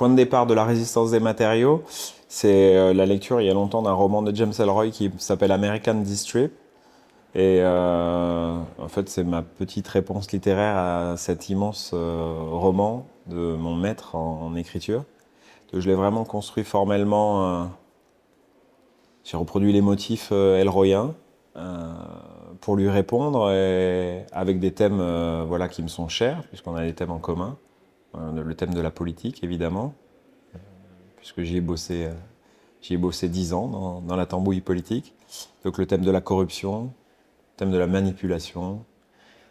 point de départ de la résistance des matériaux, c'est euh, la lecture il y a longtemps d'un roman de James Elroy qui s'appelle American District ». Et euh, en fait, c'est ma petite réponse littéraire à cet immense euh, roman de mon maître en, écriture. je l'ai vraiment construit formellement. J'ai reproduit les motifs elroyens pour lui répondre avec des thèmes voilà, qui me sont chers, puisqu'on a des thèmes en commun le thème de la politique évidemment, puisque j'y ai bossé, euh, j'ai bossé dix ans dans, la tambouille politique. Donc le thème de la corruption, le thème de la manipulation,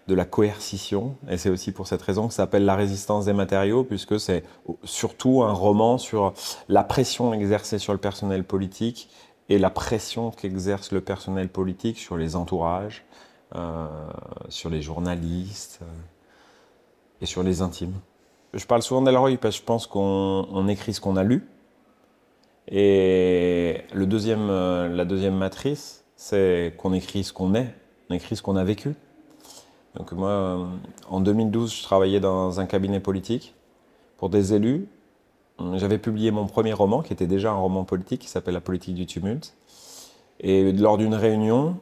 de la coercition, et c'est aussi pour cette raison que ça s'appelle la résistance des matériaux, puisque c'est surtout un roman sur la pression exercée sur le personnel politique et la pression qu'exerce le personnel politique sur les entourages, euh, sur les journalistes euh, et sur les intimes je parle souvent d'Elroy parce que je pense qu'on écrit ce qu'on a lu. Et le deuxième, euh, la deuxième matrice, c'est qu'on écrit ce qu'on est, on écrit ce qu'on a vécu. Donc moi, euh, en 2012, je travaillais dans un cabinet politique pour des élus. J'avais publié mon premier roman, qui était déjà un roman politique, qui s'appelle La politique du tumulte. Et lors d'une réunion,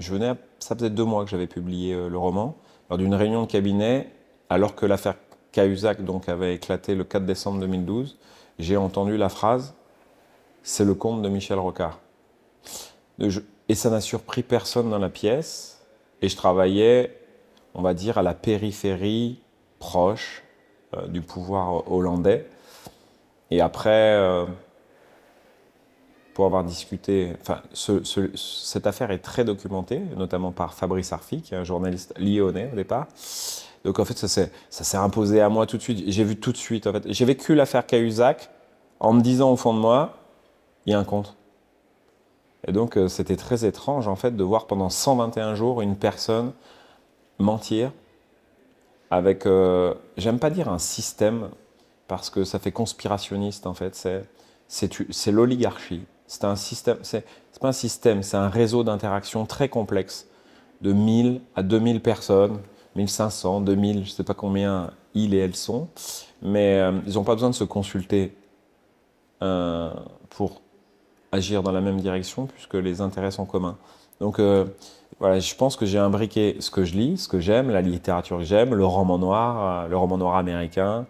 je venais, ça faisait deux mois que j'avais publié euh, le roman. Lors d'une réunion de cabinet, alors que l'affaire Cahuzac donc, avait éclaté le 4 décembre 2012, j'ai entendu la phrase C'est le compte de Michel Rocard. et ça n'a surpris personne dans la pièce. Et je travaillais, on va dire, à la périphérie proche euh, du pouvoir hollandais. Et après, euh, pour avoir discuté, enfin, cette affaire est très documentée, notamment par Fabrice Arfi, qui est un journaliste lyonnais au départ. Donc en fait, ça s'est, imposé à moi tout de suite. J'ai vu tout de suite. En fait, j'ai vécu l'affaire Cahuzac en me disant au fond de moi, il y a un compte. Et donc euh, c'était très étrange en fait de voir pendant 121 jours une personne mentir avec, euh, j'aime pas dire un système parce que ça fait conspirationniste en fait. C'est, l'oligarchie. C'est un système. C'est, c'est pas un système. C'est un réseau d'interactions très complexe de 1000 à 2000 personnes 1500, 2000, je ne sais pas combien ils et elles sont, mais euh, ils n'ont pas besoin de se consulter euh, pour agir dans la même direction puisque les intérêts sont communs. Donc euh, voilà, je pense que j'ai imbriqué ce que je lis, ce que j'aime, la littérature que j'aime, le roman noir, le roman noir américain,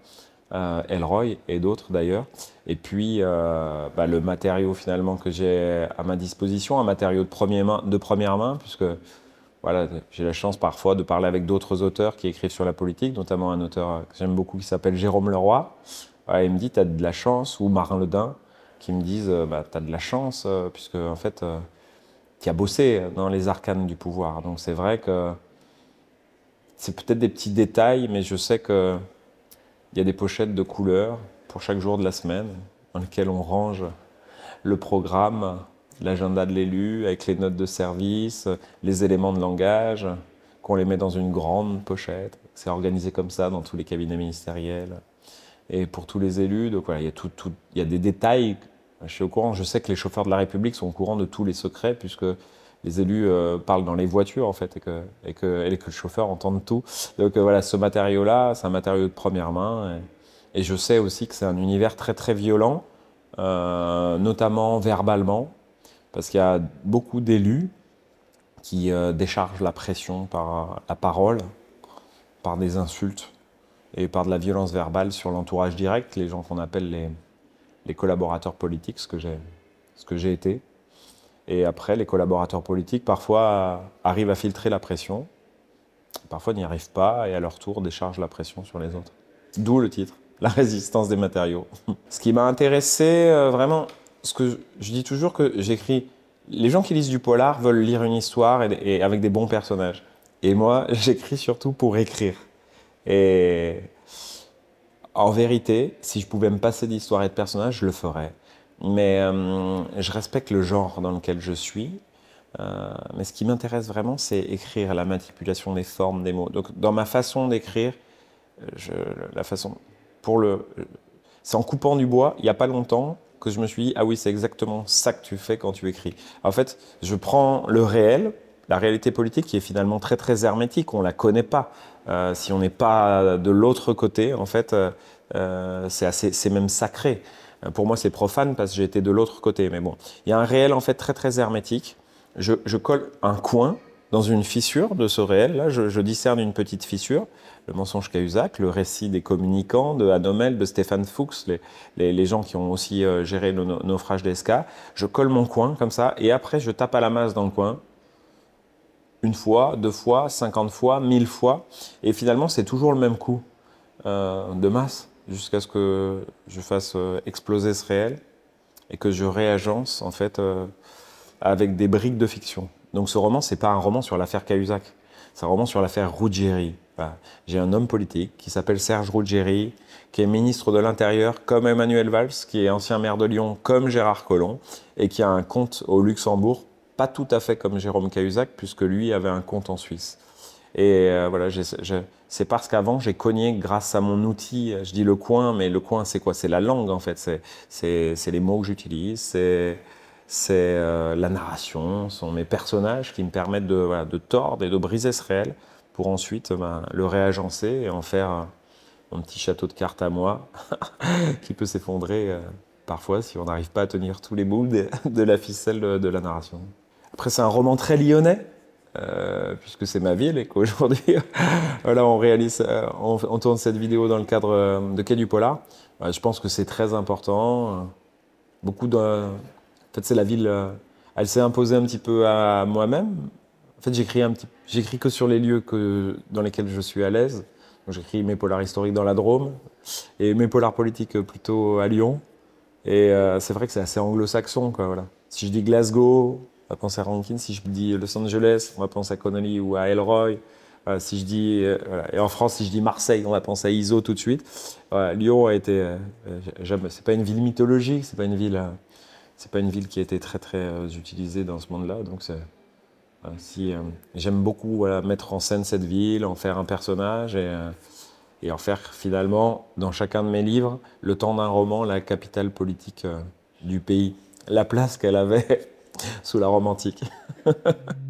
Elroy et d'autres d'ailleurs, et puis bah, le matériau finalement que j'ai à ma disposition, un matériau de, main, de première main puisque voilà, j'ai la chance parfois de parler avec d'autres auteurs qui écrivent sur la politique, notamment un auteur que j'aime beaucoup qui s'appelle Jérôme Leroy. il me dit, tu as de la chance, ou Marin Ledin, qui me disent, euh, bah, tu as de la chance, euh, puisque en fait, euh, tu as bossé dans les arcanes du pouvoir. Donc c'est vrai que c'est peut-être des petits détails, mais je sais qu'il y a des pochettes de couleurs pour chaque jour de la semaine, dans lesquelles on range le programme l'agenda de l'élu avec les notes de service, les éléments de langage, qu'on les met dans une grande pochette. C'est organisé comme ça dans tous les cabinets ministériels et pour tous les élus. Donc voilà, il y a, tout, il y a des détails. Je suis au courant, je sais que les chauffeurs de la République sont au courant de tous les secrets puisque les élus euh, parlent dans les voitures en fait et que, et que, et le chauffeur entende tout. Donc euh, voilà, ce matériau-là, c'est un matériau de première main. Et, je sais aussi que c'est un univers très très violent, euh, notamment verbalement parce qu'il y a beaucoup d'élus qui euh, déchargent la pression par euh, la parole, par des insultes et par de la violence verbale sur l'entourage direct, les gens qu'on appelle les, les, collaborateurs politiques, ce que j'ai été. Et après, les collaborateurs politiques parfois arrivent à filtrer la pression, parfois n'y arrivent pas et à leur tour déchargent la pression sur les autres. D'où le titre, La résistance des matériaux. Ce qui m'a intéressé euh, vraiment, ce que je dis toujours que j'écris, les gens qui lisent du polar veulent lire une histoire et, avec des bons personnages. Et moi, j'écris surtout pour écrire. Et en vérité, si je pouvais me passer d'histoire et de personnages, je le ferais. Mais euh, je respecte le genre dans lequel je suis. Euh, mais ce qui m'intéresse vraiment, c'est écrire la manipulation des formes, des mots. Donc, dans ma façon d'écrire, la façon pour le, c'est en coupant du bois. Il n'y a pas longtemps, que je me suis dit, ah oui, c'est exactement ça que tu fais quand tu écris. En fait, je prends le réel, la réalité politique qui est finalement très très hermétique, on ne la connaît pas. Euh, si on n'est pas de l'autre côté, en fait, euh, euh c'est même sacré. Euh, pour moi, c'est profane parce que j'étais de l'autre côté. Mais bon, il y a un réel en fait très très hermétique. je colle un coin dans une fissure de ce réel. Là, je, discerne une petite fissure. Le mensonge Cahuzac, le récit des communicants, de Hanomel, de Stéphane Fuchs, les, gens qui ont aussi euh, géré le naufrage d'Esca. Je colle mon coin comme ça, et après, je tape à la masse dans le coin. Une fois, deux fois, cinquante fois, mille fois. Et finalement, c'est toujours le même coup euh, de masse, jusqu'à ce que je fasse euh, exploser ce réel et que je réagence, en fait, avec des briques de fiction. Donc ce roman, c'est pas un roman sur l'affaire Cahuzac, c'est un roman sur l'affaire Ruggieri. J'ai un homme politique qui s'appelle Serge Ruggieri, qui est ministre de l'Intérieur comme Emmanuel Valls, qui est ancien maire de Lyon comme Gérard Collomb, et qui a un compte au Luxembourg, pas tout à fait comme Jérôme Cahuzac, puisque lui avait un compte en Suisse. Et euh, voilà, c'est parce qu'avant, j'ai cogné grâce à mon outil, euh, je dis le coin, mais le coin, c'est quoi C'est la langue, en fait, c'est les mots que j'utilise, c'est c'est euh, la narration, ce sont mes personnages qui me permettent de, de, tordre et de briser ce réel pour ensuite ben, le réagencer et en faire euh, mon petit château de cartes à moi qui peut s'effondrer euh, parfois si on n'arrive pas à tenir tous les bouts de, la ficelle de, la narration. Après, c'est un roman très lyonnais, puisque c'est ma ville et qu'aujourd'hui, voilà, on réalise, on, tourne cette vidéo dans le cadre de Quai du Polar. je pense que c'est très important. Beaucoup de en fait, c'est la ville. Euh, elle s'est imposée un petit peu à moi-même. En fait, j'écris un petit, j'écris que sur les lieux que dans lesquels je suis à l'aise. J'écris mes polars historiques dans la Drôme et mes polars politiques plutôt à Lyon. Et euh, c'est vrai que c'est assez anglo-saxon, quoi. Voilà. Si je dis Glasgow, on va penser à Rankin. Si je dis Los Angeles, on va penser à Connolly ou à Elroy. Euh, si je dis, voilà. Et en France, si je dis Marseille, on va penser à Iso tout de suite. Lyon a été. c'est pas une ville mythologique, c'est pas une ville c'est pas une ville qui a été très très euh, utilisée dans ce monde-là. Donc si, euh, j'aime beaucoup mettre en scène cette ville, en faire un personnage et, euh, et, en faire finalement dans chacun de mes livres le temps d'un roman la capitale politique du pays, la place qu'elle avait sous la romantique.